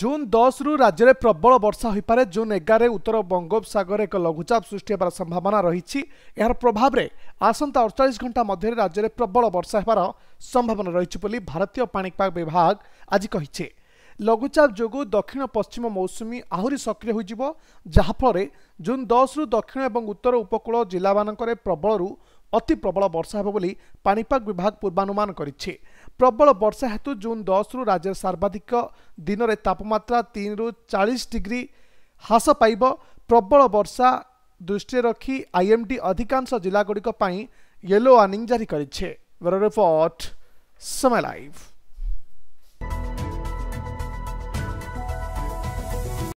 June ଦଶରୁ ରାଜ୍ୟରେ ପ୍ରବଳ ବର୍ଷା ହୋଇପାରେ ଜୁନ୍ ଏଗାରରେ ଉତ୍ତର ବଙ୍ଗୋପସାଗରରେ ଏକ ଲଘୁଚାପ ସୃଷ୍ଟି ହେବାର ସମ୍ଭାବନା ରହିଛି ଏହାର ପ୍ରଭାବରେ ଆସନ୍ତା ଅଠଚାଳିଶ ଘଣ୍ଟା ମଧ୍ୟରେ ରାଜ୍ୟରେ ପ୍ରବଳ ବର୍ଷା ହେବାର ସମ୍ଭାବନା ରହିଛି ବୋଲି ଭାରତୀୟ ପାଣିପାଗ ବିଭାଗ ଆଜି କହିଛି ଲଘୁଚାପ ଯୋଗୁଁ ଦକ୍ଷିଣ ପଶ୍ଚିମ ମୌସୁମୀ ଆହୁରି ସକ୍ରିୟ ହୋଇଯିବ ଯାହାଫଳରେ ଜୁନ୍ ଦଶରୁ ଦକ୍ଷିଣ ଏବଂ ଉତ୍ତର ଉପକୂଳ ଜିଲ୍ଲାମାନଙ୍କରେ ପ୍ରବଳରୁ ଅତି ପ୍ରବଳ ବର୍ଷା ହେବ ବୋଲି ପାଣିପାଗ ବିଭାଗ ପୂର୍ବାନୁମାନ କରିଛି ପ୍ରବଳ ବର୍ଷା ହେତୁ ଜୁନ୍ ଦଶରୁ ରାଜ୍ୟର ସର୍ବାଧିକ ଦିନରେ ତାପମାତ୍ରା ତିନିରୁ ଚାଳିଶ ଡିଗ୍ରୀ ହ୍ରାସ ପାଇବ ପ୍ରବଳ ବର୍ଷା ଦୃଷ୍ଟିରେ ରଖି ଆଇଏମ୍ଡି ଅଧିକାଂଶ ଜିଲ୍ଲାଗୁଡ଼ିକ ପାଇଁ ୟେଲୋ ୱାର୍ଣ୍ଣିଂ ଜାରି କରିଛି ରିପୋର୍ଟ ସମୟ ଲାଇଭ୍